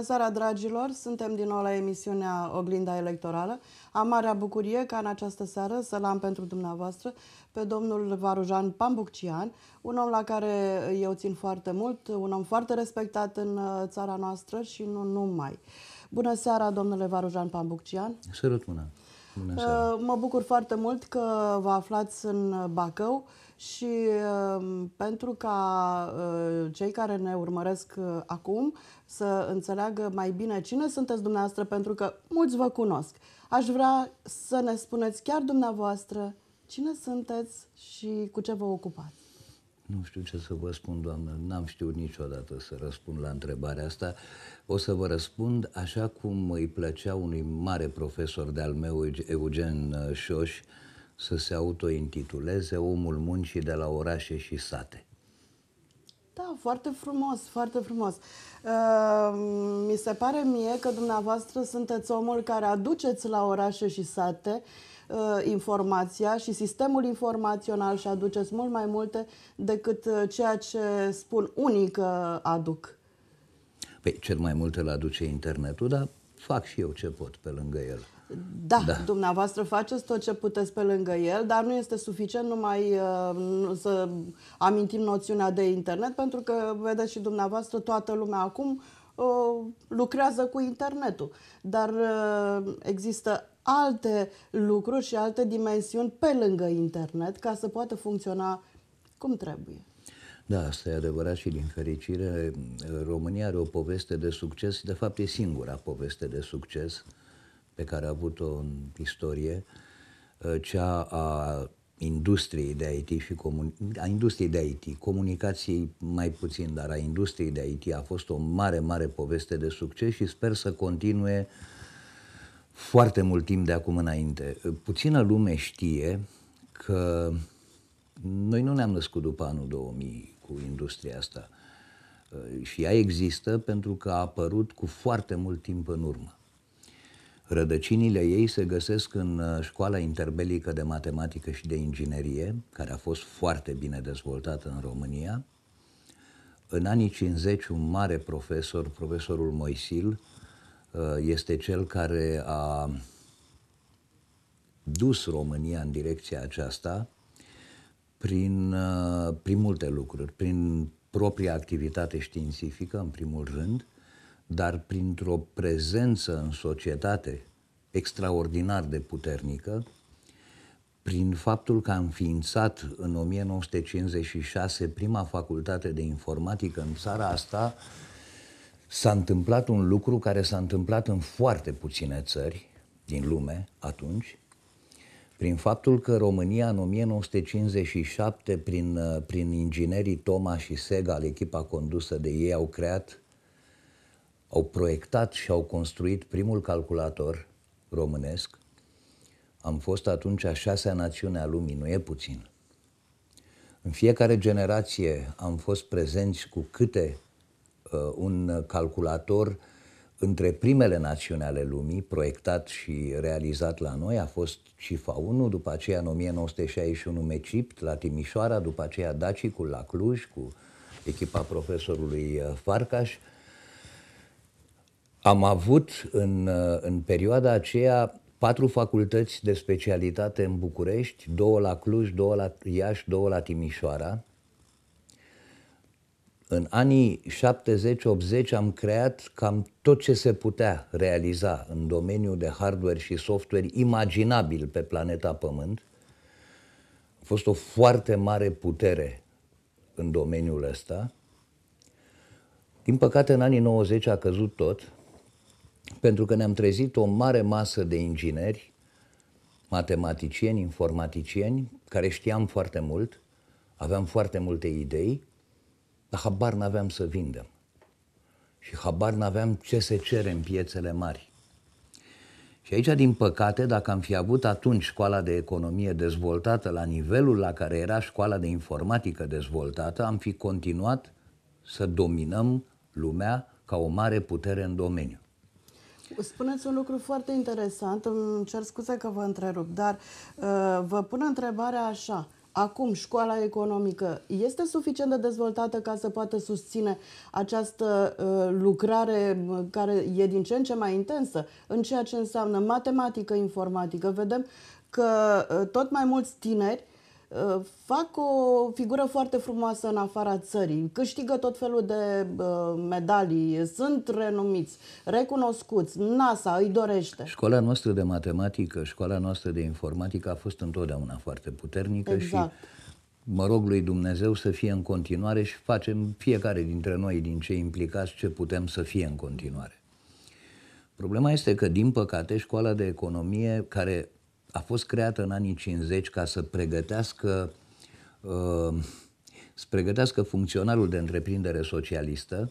Bună seara, dragilor! Suntem din nou la emisiunea Oglinda Electorală. Am marea bucurie ca în această seară să-l am pentru dumneavoastră pe domnul Varujan Pambucian, un om la care eu țin foarte mult, un om foarte respectat în uh, țara noastră și nu numai. Bună seara, domnule Varujan Sărut, Sărătuna! Bună uh, seara! Mă bucur foarte mult că vă aflați în Bacău și um, pentru ca uh, cei care ne urmăresc uh, acum să înțeleagă mai bine cine sunteți dumneavoastră, pentru că mulți vă cunosc. Aș vrea să ne spuneți chiar dumneavoastră cine sunteți și cu ce vă ocupați. Nu știu ce să vă spun, doamnă. N-am știut niciodată să răspund la întrebarea asta. O să vă răspund așa cum îi plăcea unui mare profesor de-al meu, Eugen uh, Șoș, uh, să se autointituleze omul muncii de la orașe și sate. Da, foarte frumos, foarte frumos. Uh, mi se pare mie că dumneavoastră sunteți omul care aduceți la orașe și sate uh, informația și sistemul informațional și aduceți mult mai multe decât ă, ceea ce spun unii că aduc. Păi, cel mai multe îl aduce internetul, dar fac și eu ce pot pe lângă el. Da, da, dumneavoastră faceți tot ce puteți pe lângă el, dar nu este suficient numai uh, să amintim noțiunea de internet, pentru că, vedeți și dumneavoastră, toată lumea acum uh, lucrează cu internetul. Dar uh, există alte lucruri și alte dimensiuni pe lângă internet ca să poată funcționa cum trebuie. Da, asta e adevărat și din fericire România are o poveste de succes, de fapt e singura poveste de succes uh, pe care a avut-o în istorie, uh, cea a industriei de IT și comuni- a industriei de IT, comunicații mai puțin, dar a industriei de IT a fost o mare, mare poveste de succes și sper să continue foarte mult timp de acum înainte. Uh, puțină lume știe că noi nu ne-am născut după anul 2000 cu industria asta. Uh, și ea există pentru că a apărut cu foarte mult timp în urmă. Rădăcinile ei se găsesc în uh, școala interbelică de matematică și de inginerie, care a fost foarte bine dezvoltată în România. În anii 50, un mare profesor, profesorul Moisil, uh, este cel care a dus România în direcția aceasta prin, uh, prin multe lucruri, prin propria activitate științifică, în primul rând, dar printr-o prezență în societate extraordinar de puternică, prin faptul că am ființat în 1956 prima facultate de informatică în țara asta, s-a întâmplat un lucru care s-a întâmplat în foarte puține țări din lume atunci, prin faptul că România în 1957, prin, prin inginerii Toma și Sega, echipa condusă de ei, au creat au proiectat și au construit primul calculator românesc. Am fost atunci a șasea națiune a lumii, nu e puțin. În fiecare generație am fost prezenți cu câte uh, un calculator între primele națiuni ale lumii, proiectat și realizat la noi, a fost CIFA 1, după aceea în 1961 Mecipt la Timișoara, după aceea Dacicul la Cluj cu echipa profesorului uh, Farcaș, uh, am avut în, uh, în perioada aceea patru facultăți de specialitate în București, două la Cluj, două la Iași, două la Timișoara. În anii 70-80 am creat cam tot ce se putea realiza în domeniul de hardware și software imaginabil pe planeta Pământ. A fost o foarte mare putere în domeniul ăsta. Din păcate, în anii 90 a căzut tot pentru că ne-am trezit o mare masă de ingineri, matematicieni, informaticieni, care știam foarte mult, aveam foarte multe idei, dar habar n-aveam să vindem. Și habar n-aveam ce se cere în piețele mari. Și aici, din păcate, dacă am fi avut atunci școala de economie dezvoltată la nivelul la care era școala de informatică dezvoltată, am fi continuat să dominăm lumea ca o mare putere în domeniu. Spuneți un lucru foarte interesant, îmi cer scuze că vă întrerup, dar uh, vă pun întrebarea așa. Acum, școala economică este suficient de dezvoltată ca să poată susține această uh, lucrare uh, care e din ce în ce mai intensă în ceea ce înseamnă matematică, informatică? Vedem că uh, tot mai mulți tineri uh, Uh, fac o figură foarte frumoasă în afara țării, câștigă tot felul de uh, medalii, sunt renumiți, recunoscuți, NASA îi dorește. Școala noastră de matematică, școala noastră de informatică a fost întotdeauna foarte puternică exact. și mă rog lui Dumnezeu să fie în continuare și facem fiecare dintre noi, din cei implicați, ce putem să fie în continuare. Problema este că, din păcate, școala de economie, care a fost creată în anii 50 ca să pregătească, uh, să pregătească funcționarul de întreprindere socialistă,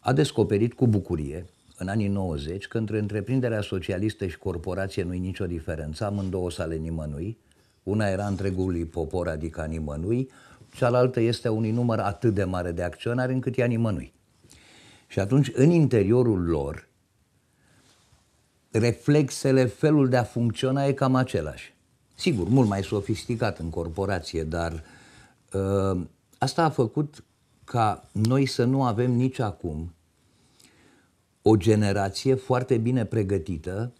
a descoperit cu bucurie în anii 90 că între întreprinderea socialistă și corporație nu-i nicio diferență, amândouă sale nimănui, una era întregului popor, adică a nimănui, cealaltă este un unui număr atât de mare de acționari încât ea nimănui. Și atunci, în interiorul lor, reflexele, felul de a funcționa e cam același. Sigur, mult mai sofisticat în corporație, dar uh, asta a făcut ca noi să nu avem nici acum o generație foarte bine pregătită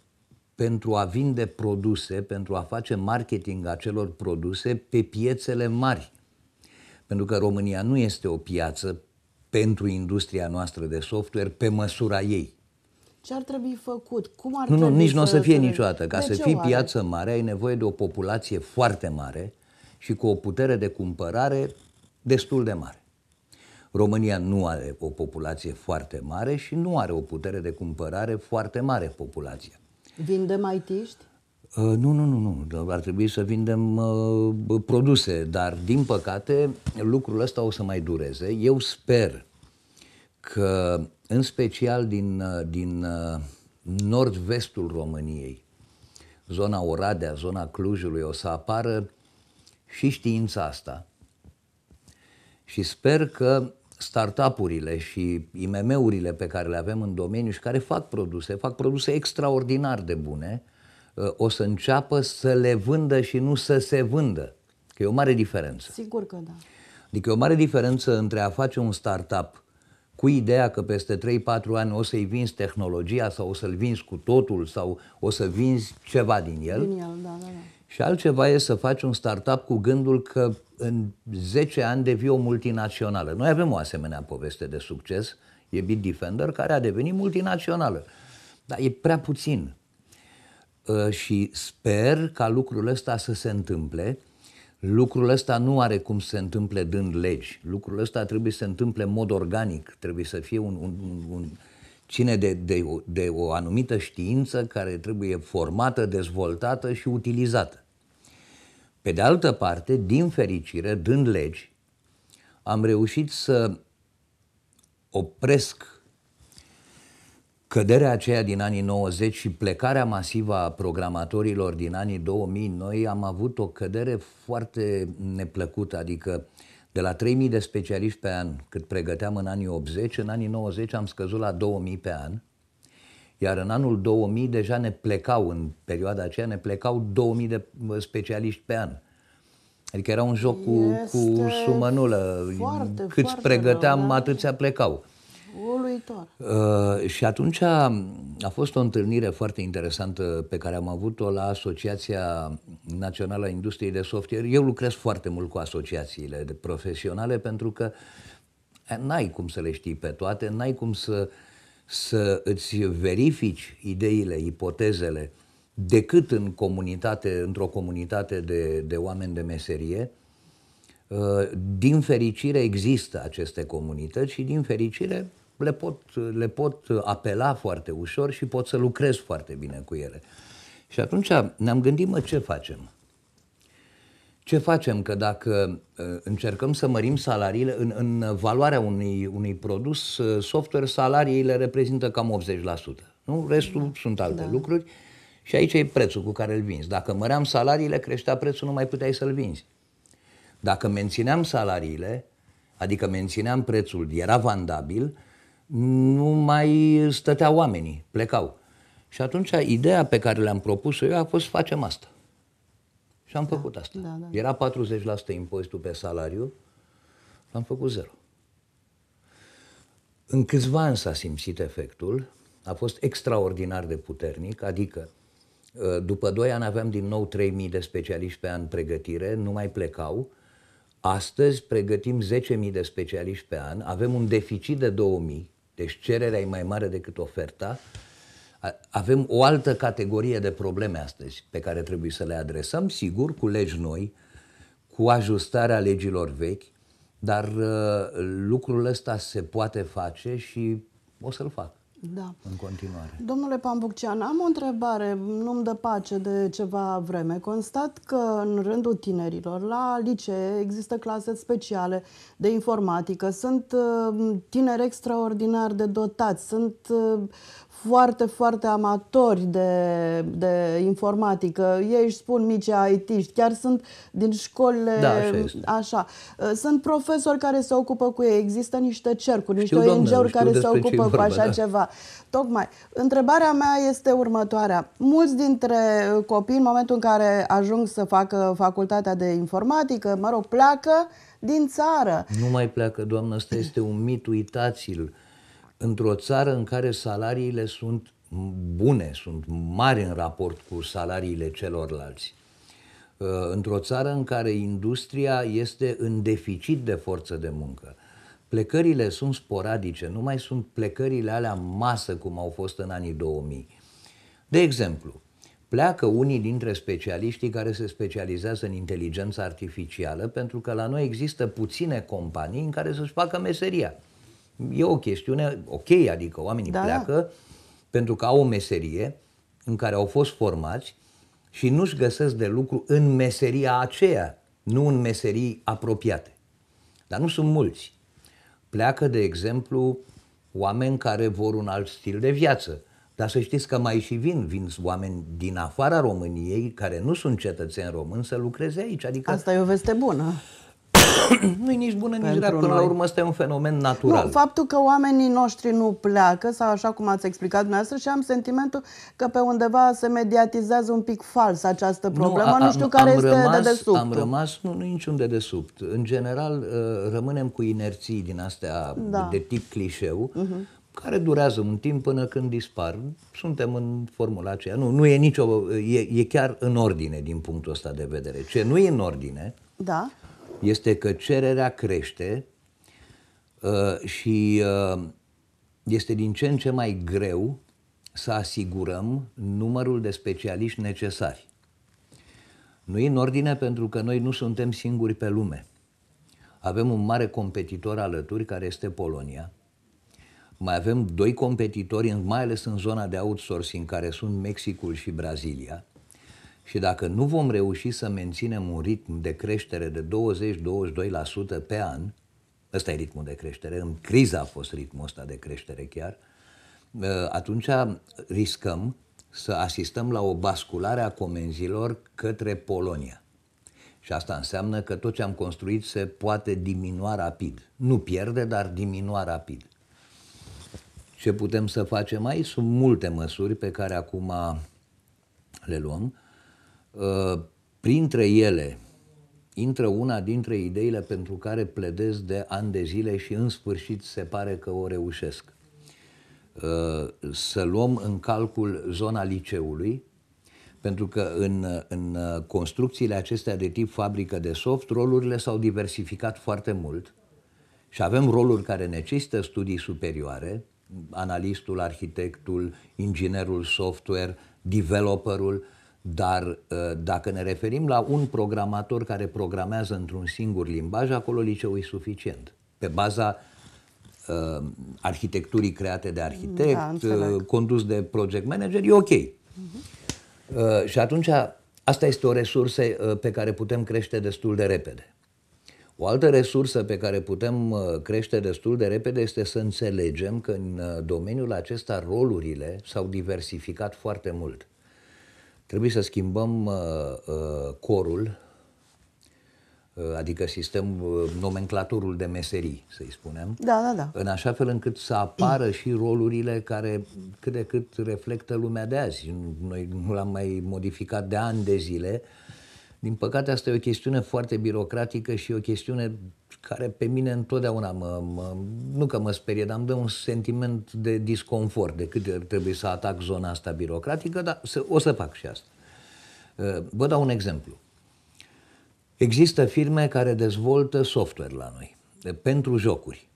pentru a vinde produse, pentru a face marketing acelor produse pe piețele mari. Pentru că România nu este o piață pentru industria noastră de software pe măsura ei. Ce ar trebui făcut? Cum ar nu, trebui nu, nici nu o să fie trebuie... niciodată. Ca de să fii oare? piață mare, ai nevoie de o populație foarte mare și cu o putere de cumpărare destul de mare. România nu are o populație foarte mare și nu are o putere de cumpărare foarte mare populația. Vindem aitiști? Uh, nu, nu, nu, nu. Ar trebui să vindem uh, produse, dar din păcate lucrul ăsta o să mai dureze. Eu sper că în special din, uh, din uh, nord-vestul României, zona Oradea, zona Clujului, o să apară și știința asta. Și sper că startup-urile și IMM-urile pe care le avem în domeniu și care fac produse, fac produse extraordinar de bune, uh, o să înceapă să le vândă și nu să se vândă. Că e o mare diferență. Sigur că da. Adică e o mare diferență între a face un startup cu ideea că peste 3-4 ani o să-i vinzi tehnologia sau o să-l vinzi cu totul sau o să vinzi ceva din el. Din el da, da, da. Și altceva e să faci un startup cu gândul că în 10 ani devii o multinațională. Noi avem o asemenea poveste de succes, e Bitdefender, care a devenit multinațională. Dar e prea puțin. Ă, și sper ca lucrul ăsta să se întâmple Lucrul ăsta nu are cum să se întâmple dând legi. Lucrul ăsta trebuie să se întâmple în mod organic. Trebuie să fie un, un, un, un cine de, de, de o anumită știință care trebuie formată, dezvoltată și utilizată. Pe de altă parte, din fericire, dând legi, am reușit să opresc căderea aceea din anii 90 și plecarea masivă a programatorilor din anii 2000, noi am avut o cădere foarte neplăcută, adică de la 3.000 de specialiști pe an cât pregăteam în anii 80, în anii 90 am scăzut la 2.000 pe an, iar în anul 2000 deja ne plecau, în perioada aceea ne plecau 2000 de specialiști pe an. Adică era un joc cu, este cu sumă Foarte, Cât foarte pregăteam, rău, da? atâția plecau. Uluitor. Uh, și atunci a, a fost o întâlnire foarte interesantă pe care am avut-o la Asociația Națională a Industriei de Software. Eu lucrez foarte mult cu asociațiile de profesionale pentru că n-ai cum să le știi pe toate, n-ai cum să, să îți verifici ideile, ipotezele decât în comunitate, într-o comunitate de, de oameni de meserie. Uh, din fericire există aceste comunități și din fericire le pot, le pot apela foarte ușor și pot să lucrez foarte bine cu ele. Și atunci ne-am gândit, mă, ce facem? Ce facem? Că dacă ă, încercăm să mărim salariile, în, în valoarea unui, unui produs ă, software, salariile reprezintă cam 80%. Nu? Restul sunt alte da. lucruri. Și aici e prețul cu care îl vinzi. Dacă măream salariile, creștea prețul, nu mai puteai să-l vinzi. Dacă mențineam salariile, adică mențineam prețul, era vandabil, nu mai stăteau oamenii, plecau. Și atunci ideea pe care le-am propus-o eu a fost facem asta. Și am da, făcut asta. Da, da. Era 40% impozitul pe salariu, l-am făcut zero. În câțiva ani s-a simțit efectul, a fost extraordinar de puternic, adică ă, după 2 ani aveam din nou 3.000 de specialiști pe an pregătire, nu mai plecau. Astăzi pregătim 10.000 de specialiști pe an, avem un deficit de 2.000, deci cererea e mai mare decât oferta. Avem o altă categorie de probleme astăzi pe care trebuie să le adresăm, sigur, cu legi noi, cu ajustarea legilor vechi, dar uh, lucrul ăsta se poate face și o să-l fac da. în continuare. Domnule Pambuccian, am o întrebare, nu-mi dă pace de ceva vreme. Constat că în rândul tinerilor la licee există clase speciale de informatică, sunt uh, tineri extraordinar de dotați, sunt uh, foarte, foarte amatori de, de informatică. Ei își spun mici it chiar sunt din școlile... Da, așa, așa. Uh, sunt profesori care se ocupă cu ei, există niște cercuri, știu, niște ong care se ocupă vorba, cu așa da. ceva. Tocmai. Întrebarea mea este următoarea. Mulți dintre copii, în momentul în care ajung să facă facultatea de informatică, mă rog, pleacă din țară. Nu mai pleacă, doamnă, asta este un mit, uitați-l într-o țară în care salariile sunt bune, sunt mari în raport cu salariile celorlalți. Uh, într-o țară în care industria este în deficit de forță de muncă. Plecările sunt sporadice, nu mai sunt plecările alea masă cum au fost în anii 2000. De exemplu, pleacă unii dintre specialiștii care se specializează în inteligența artificială pentru că la noi există puține companii în care să-și facă meseria e o chestiune ok, adică oamenii da, pleacă pentru că au o meserie în care au fost formați și nu-și găsesc de lucru în meseria aceea, nu în meserii apropiate. Dar nu sunt mulți. Pleacă, de exemplu, oameni care vor un alt stil de viață. Dar să știți că mai și vin, vin oameni din afara României care nu sunt cetățeni români să lucreze aici. Adică... Asta e o veste bună. nu e nici bună, nici rea. Până noi. la urmă, este un fenomen natural. Nu, faptul că oamenii noștri nu pleacă, sau așa cum ați explicat dumneavoastră, și am sentimentul că pe undeva se mediatizează un pic fals această problemă. Nu, a, nu știu am, care este rămas, dedesubt. Am rămas, nu, nu niciun dedesubt. În general, uh, rămânem cu inerții din astea da. de tip clișeu, uh-huh care durează un timp până când dispar. Suntem în formula aceea. Nu, nu e nicio. E, e chiar în ordine din punctul ăsta de vedere. Ce nu e în ordine da este că cererea crește uh, și uh, este din ce în ce mai greu să asigurăm numărul de specialiști necesari. Nu e în ordine pentru că noi nu suntem singuri pe lume. Avem un mare competitor alături, care este Polonia. Mai avem doi competitori, mai ales în zona de outsourcing, care sunt Mexicul și Brazilia. Și dacă nu vom reuși să menținem un ritm de creștere de 20-22% pe an, ăsta e ritmul de creștere, în criza a fost ritmul ăsta de creștere chiar, ă, atunci riscăm să asistăm la o basculare a comenzilor către Polonia. Și asta înseamnă că tot ce am construit se poate diminua rapid. Nu pierde, dar diminua rapid. Ce putem să facem aici? Sunt multe măsuri pe care acum le luăm. Uh, printre ele intră una dintre ideile pentru care pledez de ani de zile și în sfârșit se pare că o reușesc. Uh, să luăm în calcul zona liceului, pentru că în, în construcțiile acestea de tip fabrică de soft, rolurile s-au diversificat foarte mult și avem roluri care necesită studii superioare, analistul, arhitectul, inginerul software, developerul, uh, dar ă, dacă ne referim la un programator care programează într-un singur limbaj, acolo liceul e suficient. Pe baza uh, arhitecturii create de arhitect, da, ă, condus de project manager, e ok. Uh-huh. Uh, și atunci asta este o resursă pe care putem crește destul de repede. O altă resursă pe care putem crește destul de repede este să înțelegem că în domeniul acesta rolurile s-au diversificat foarte mult. Trebuie să schimbăm uh, uh, corul, uh, adică sistem, uh, nomenclatorul de meserii, să-i spunem, da, da, da. în așa fel încât să apară și rolurile care cât de cât reflectă lumea de azi. Noi nu l-am mai modificat de ani de zile, uh, din păcate, asta e o chestiune foarte birocratică și o chestiune care pe mine întotdeauna mă, mă nu că mă sperie, dar îmi dă un sentiment de disconfort de cât trebuie să atac zona asta birocratică, dar să, o să fac și asta. Uh, vă dau un exemplu. Există firme care dezvoltă software la noi uh, pentru jocuri.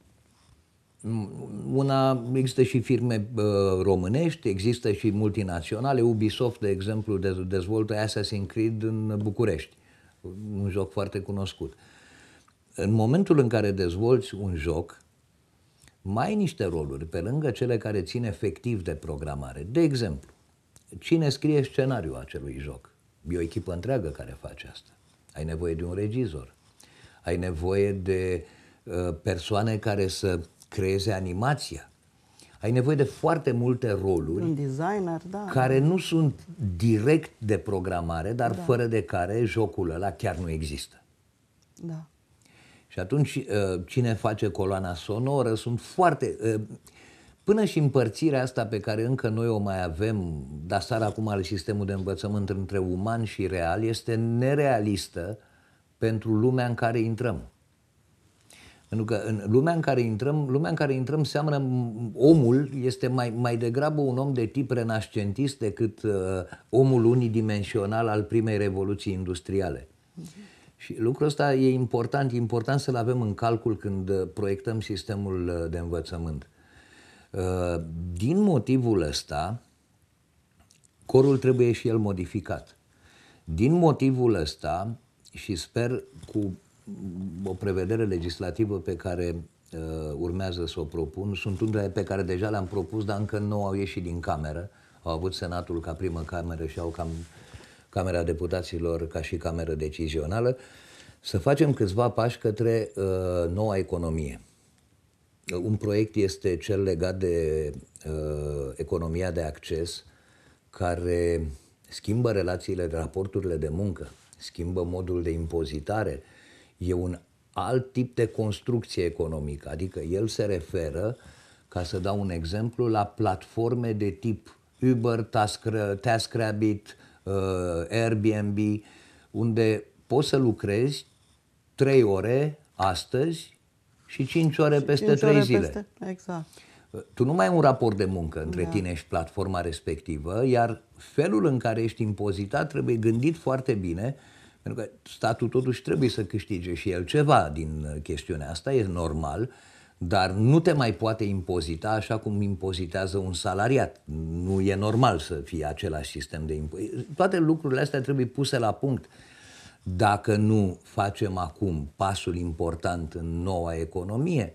Una, există și firme uh, românești, există și multinaționale. Ubisoft, de exemplu, dezvoltă Assassin's Creed în București, un joc foarte cunoscut. În momentul în care dezvolți un joc, mai ai niște roluri pe lângă cele care țin efectiv de programare. De exemplu, cine scrie scenariul acelui joc? E o echipă întreagă care face asta. Ai nevoie de un regizor, ai nevoie de uh, persoane care să creeze animația. Ai nevoie de foarte multe roluri Un designer, da. care nu sunt direct de programare, dar da. fără de care jocul ăla chiar nu există. Da. Și atunci uh, cine face coloana sonoră sunt foarte... Uh, până și împărțirea asta pe care încă noi o mai avem, dar sar acum al sistemul de învățământ între uman și real, este nerealistă pentru lumea în care intrăm. Pentru că în lumea în care intrăm, lumea în care intrăm seamănă, omul este mai, mai degrabă un om de tip renascentist decât uh, omul unidimensional al primei revoluții industriale. Și lucrul ăsta e important, e important să-l avem în calcul când uh, proiectăm sistemul uh, de învățământ. Uh, din motivul ăsta, corul trebuie și el modificat. Din motivul ăsta, și sper cu o prevedere legislativă pe care uh, urmează să o propun. Sunt unele pe care deja le-am propus, dar încă nu au ieșit din cameră. Au avut Senatul ca primă cameră și au cam Camera Deputaților ca și cameră decizională. Să facem câțiva pași către uh, noua economie. Uh, un proiect este cel legat de uh, economia de acces, care schimbă relațiile, raporturile de muncă, schimbă modul de impozitare, uh, e un alt tip de construcție economică. Adică el se referă, ca să dau un exemplu, la platforme de tip Uber, TaskRabbit, uh, Airbnb, unde poți să lucrezi 3 ore astăzi și 5 ore și peste 5 3 ore zile. Peste, exact. Uh, tu nu mai ai un raport de muncă între da. tine și platforma respectivă, iar felul în care ești impozitat trebuie gândit foarte bine pentru că statul totuși trebuie să câștige și el ceva din chestiunea asta, e normal, dar nu te mai poate impozita așa cum impozitează un salariat. Nu e normal să fie același sistem de impozit. Toate lucrurile astea trebuie puse la punct. Dacă nu facem acum pasul important în noua economie,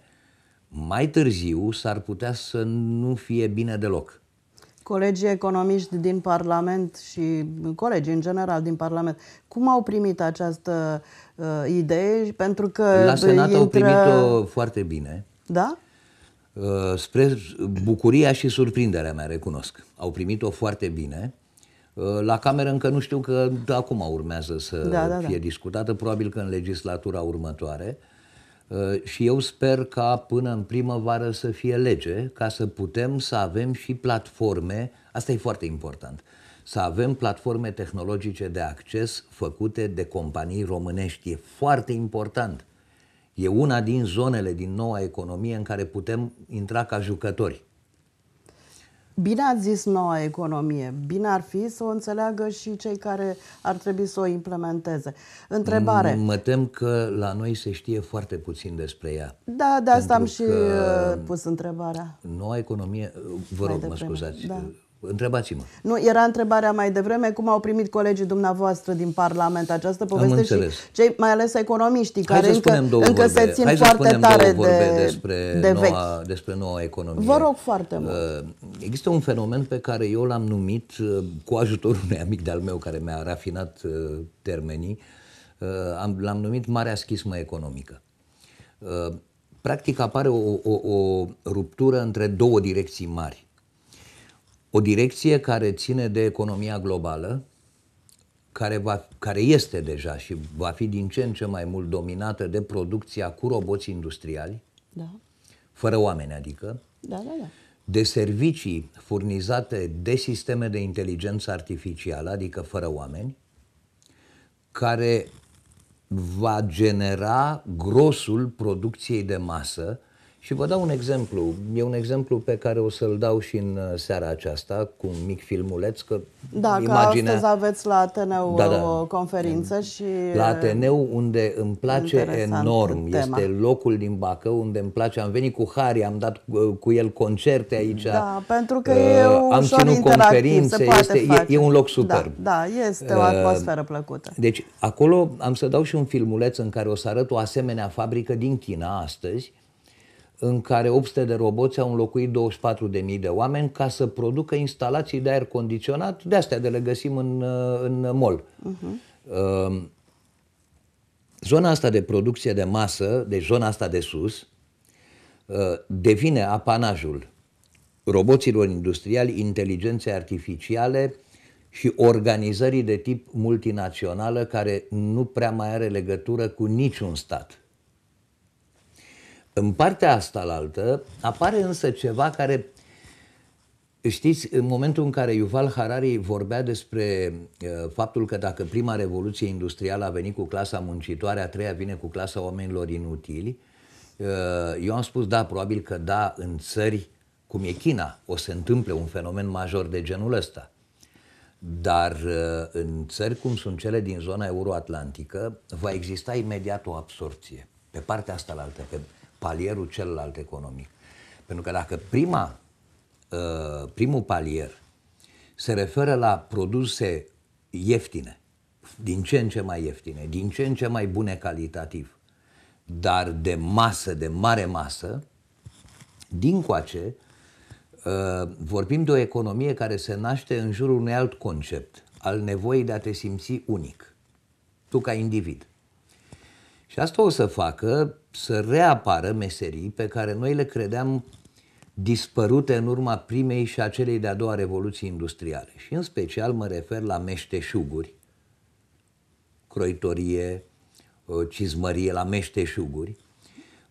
mai târziu s-ar putea să nu fie bine deloc colegii economiști din Parlament și colegii în general din Parlament, cum au primit această uh, idee? Pentru că La Senat intră... au primit-o foarte bine. Da? Uh, spre bucuria și surprinderea mea, recunosc. Au primit-o foarte bine. Uh, la cameră încă nu știu că acum urmează să da, da, da. fie discutată, probabil că în legislatura următoare. Uh, Uh, și eu sper ca până în primăvară să fie lege, ca să putem să avem și platforme, asta e foarte important, să avem platforme tehnologice de acces făcute de companii românești. E foarte important. E una din zonele din noua economie în care putem intra ca jucători. Bine ați zis noua economie. Bine ar fi să o înțeleagă și cei care ar trebui să o implementeze. Întrebare. Mă tem că la noi se știe foarte puțin despre ea. Da, de asta am și uh, pus întrebarea. Noua economie, uh, vă rog, mă scuzați. Da. Uh, Întrebați-mă. Nu, era întrebarea mai devreme cum au primit colegii dumneavoastră din Parlament această poveste și cei, mai ales economiștii care încă, încă vorbe. se țin Hai foarte tare de, despre, de vechi. despre noua economie. Vă rog foarte mult. Uh, există un fenomen pe care eu l-am numit uh, cu ajutorul unui amic de-al meu care mi-a rafinat uh, termenii, l-am numit Marea Schismă Economică practic apare o, o, o ruptură între două direcții mari o direcție care ține de economia globală, care, va, care este deja și va fi din ce în ce mai mult dominată de producția cu roboți industriali, da. fără oameni adică, da, da, da. de servicii furnizate de sisteme de inteligență artificială, adică fără oameni, care va genera grosul producției de masă și vă dau un exemplu. E un exemplu pe care o să-l dau și în uh, seara aceasta, cu un mic filmuleț, că Da, imaginea... că astăzi aveți la Ateneu da, da. o conferință și... La atn unde îmi place Interesant enorm, tema. este locul din Bacău, unde îmi place. Am venit cu Hari, am dat uh, cu el concerte aici. Da, pentru că uh, e ușor Am ținut conferințe, se poate este, face. E, e un loc superb. Da, da, este o atmosferă plăcută. Deci, acolo am să dau și un filmuleț în care o să arăt o asemenea fabrică din China astăzi, în care 800 de roboți au înlocuit 24.000 de oameni ca să producă instalații de aer condiționat, de astea de le găsim în, uh, în mall. Uh-huh. Zona asta de producție de masă, deci zona asta de sus, uh, devine apanajul roboților industriali, inteligenței artificiale și organizării de tip multinațională care nu prea mai are legătură cu niciun stat. În partea asta la altă apare însă ceva care, știți, în momentul în care Yuval Harari vorbea despre uh, faptul că dacă prima revoluție industrială a venit cu clasa muncitoare, a treia vine cu clasa oamenilor inutili, uh, eu am spus da, probabil că da, în țări cum e China, o să întâmple un fenomen major de genul ăsta. Dar uh, în țări cum sunt cele din zona euroatlantică, va exista imediat o absorție. Pe partea asta la altă, pe palierul celălalt economic. Pentru că dacă prima, uh, primul palier se referă la produse ieftine, din ce în ce mai ieftine, din ce în ce mai bune calitativ, dar de masă, de mare masă, din coace, uh, vorbim de o economie care se naște în jurul unui alt concept, al nevoii de a te simți unic, tu ca individ. Și asta o să facă să reapară meserii pe care noi le credeam dispărute în urma primei și a celei de-a doua revoluții industriale. Și în special mă refer la meșteșuguri, croitorie, cizmărie, la meșteșuguri.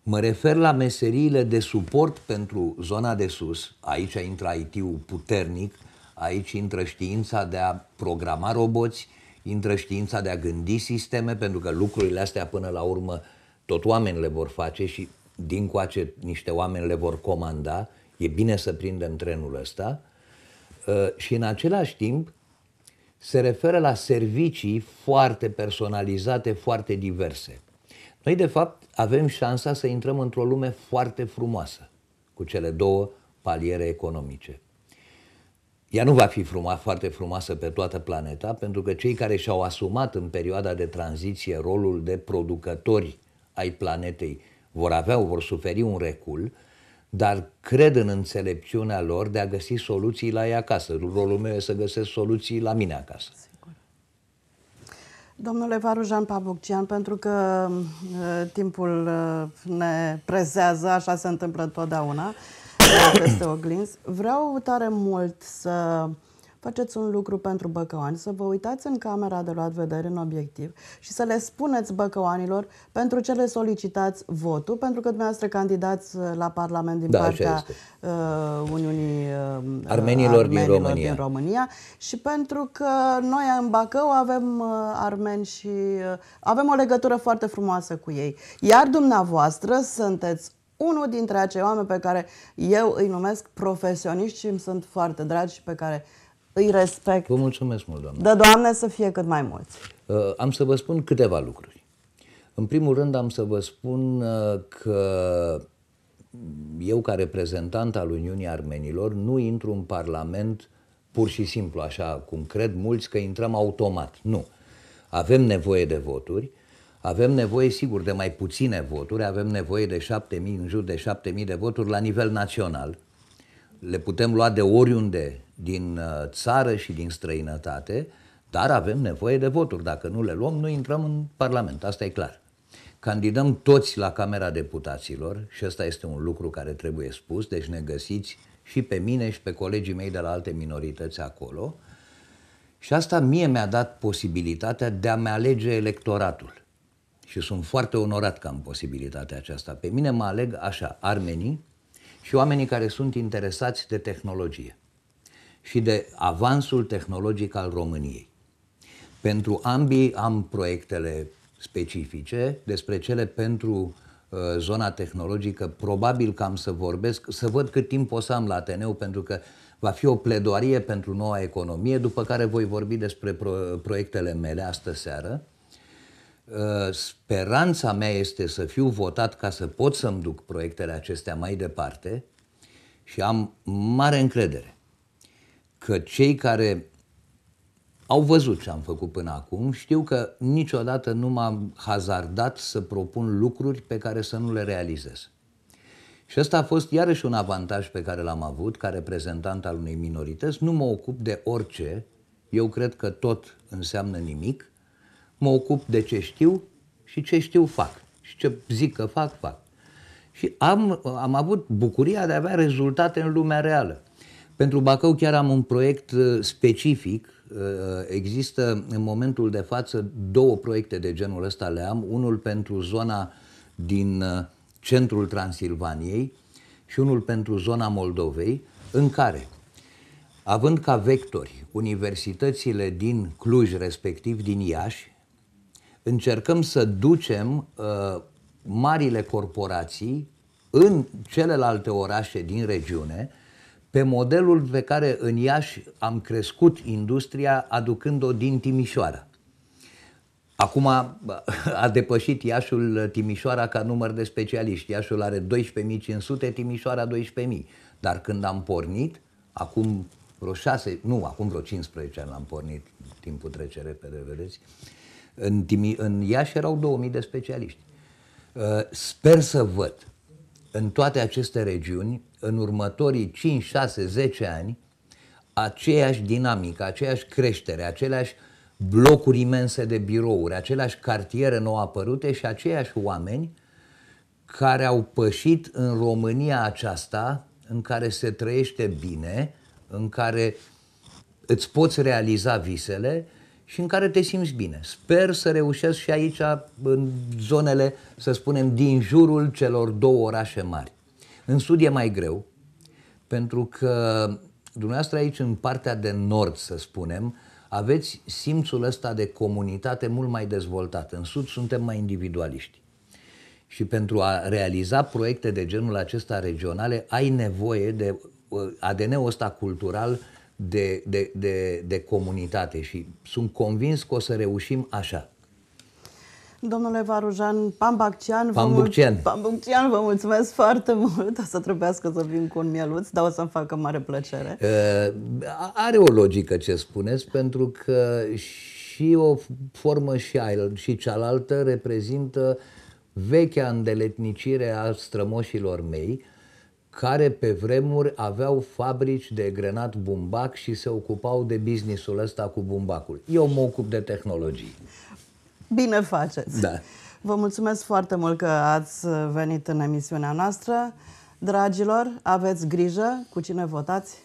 Mă refer la meseriile de suport pentru zona de sus. Aici intră IT-ul puternic, aici intră știința de a programa roboți, intră știința de a gândi sisteme, pentru că lucrurile astea până la urmă tot oameni le vor face și din coace niște oameni le vor comanda. E bine să prindem trenul ăsta. Uh, și în același timp se referă la servicii foarte personalizate, foarte diverse. Noi, de fapt, avem șansa să intrăm într-o lume foarte frumoasă cu cele două paliere economice. Ea nu va fi fruma, foarte frumoasă pe toată planeta, pentru că cei care și-au asumat în perioada de tranziție rolul de producători ai planetei vor avea, vor suferi un recul, dar cred în înțelepciunea lor de a găsi soluții la ei acasă. Rolul meu e să găsesc soluții la mine acasă. Domnule Varujan Pabucian, pentru că uh, timpul uh, ne prezează, așa se întâmplă întotdeauna, uh, peste oglinzi. Vreau tare mult să faceți un lucru pentru băcăoani, să vă uitați în camera de luat vedere în obiectiv și să le spuneți băcăoanilor pentru ce le solicitați votul, pentru că dumneavoastră candidați la Parlament din da, partea uh, Uniunii uh, armenilor, armenilor din, România. din România și pentru că noi în Bacău avem uh, armeni și uh, avem o legătură foarte frumoasă cu ei. Iar dumneavoastră sunteți unul dintre acei oameni pe care eu îi numesc profesioniști și îmi sunt foarte dragi și pe care îi respect. Vă mulțumesc mult, doamne. Dă, doamne să fie cât mai mulți. Uh, am să vă spun câteva lucruri. În primul rând am să vă spun uh, că eu ca reprezentant al Uniunii Armenilor nu intru în Parlament pur și simplu, așa cum cred mulți că intrăm automat. Nu. Avem nevoie de voturi, avem nevoie, sigur, de mai puține voturi, avem nevoie de 7.000, în jur de 7.000 de voturi la nivel național. Le putem lua de oriunde din uh, țară și din străinătate, dar avem nevoie de voturi. Dacă nu le luăm, nu intrăm în Parlament, asta e clar. Candidăm toți la Camera Deputaților și ăsta este un lucru care trebuie spus, deci ne găsiți și pe mine și pe colegii mei de la alte minorități acolo. Și asta mie mi-a dat posibilitatea de a-mi alege electoratul și sunt foarte onorat că am posibilitatea aceasta. Pe mine mă aleg așa, armenii și oamenii care sunt interesați de tehnologie și de avansul tehnologic al României. Pentru ambii am proiectele specifice, despre cele pentru uh, zona tehnologică probabil că am să vorbesc, să văd cât timp o să am la Ateneu, pentru că va fi o pledoarie pentru noua economie, după care voi vorbi despre pro- proiectele mele astă seară Ă, speranța mea este să fiu votat ca să pot să-mi duc proiectele acestea mai departe și am mare încredere că cei care au văzut ce am făcut până acum, știu că niciodată nu m-am hazardat să propun lucruri pe care să nu le realizez. Și ăsta a fost iarăși un avantaj pe care l-am avut ca reprezentant al unei minorități. Nu mă ocup de orice, eu cred că tot înseamnă nimic mă ocup de ce știu și ce știu fac. Și ce zic că fac, fac. Și am, am avut bucuria de a avea rezultate în lumea reală. Pentru Bacău chiar am un proiect uh, specific. Uh, există în momentul de față două proiecte de genul ăsta le am. Unul pentru zona din uh, centrul Transilvaniei și unul pentru zona Moldovei, în care, având ca vectori universitățile din Cluj, respectiv din Iași, încercăm să ducem uh, marile corporații în celelalte orașe din regiune, pe modelul pe care în Iași am crescut industria aducând-o din Timișoara. Acum a depășit Iașul uh, Timișoara ca număr de specialiști. Iașul are 12.500, Timișoara 12.000. Dar când am pornit, acum vreo 6, nu, acum vreo 15 ani am pornit, timpul trece repede, vedeți, uh, în, Timi, în Iași erau 2000 de specialiști. Uh, sper să văd în toate aceste regiuni, în următorii 5, 6, 10 ani, aceeași dinamică, aceeași creștere, aceleași blocuri imense de birouri, aceleași cartiere nou apărute și aceiași oameni care au pășit în România aceasta în care se trăiește bine, în care îți poți realiza visele și în care te simți bine. Sper să reușesc și aici, în zonele, să spunem, din jurul celor două orașe mari. În sud e mai greu, pentru că dumneavoastră aici, în partea de nord, să spunem, aveți simțul ăsta de comunitate mult mai dezvoltat. În sud suntem mai individualiști. Și pentru a realiza proiecte de genul acesta regionale, ai nevoie de uh, ADN-ul ăsta cultural uh, de, de, de, de comunitate și sunt convins că o să reușim așa. Domnule Varujan Pambaccian, Pambuccian. Vă, Pambuccian, vă mulțumesc foarte mult. O să trebuiască să vin cu un mieluț, dar o să-mi facă mare plăcere. Uh, are o logică ce spuneți, pentru că și o formă și, și cealaltă reprezintă vechea îndeletnicire a strămoșilor mei, uh, care pe vremuri aveau fabrici de grenat bumbac și se ocupau de businessul ăsta cu bumbacul. Eu mă ocup de tehnologii. Bine faceți! Da. Vă mulțumesc foarte mult că ați venit în emisiunea noastră. Dragilor, aveți grijă cu cine votați.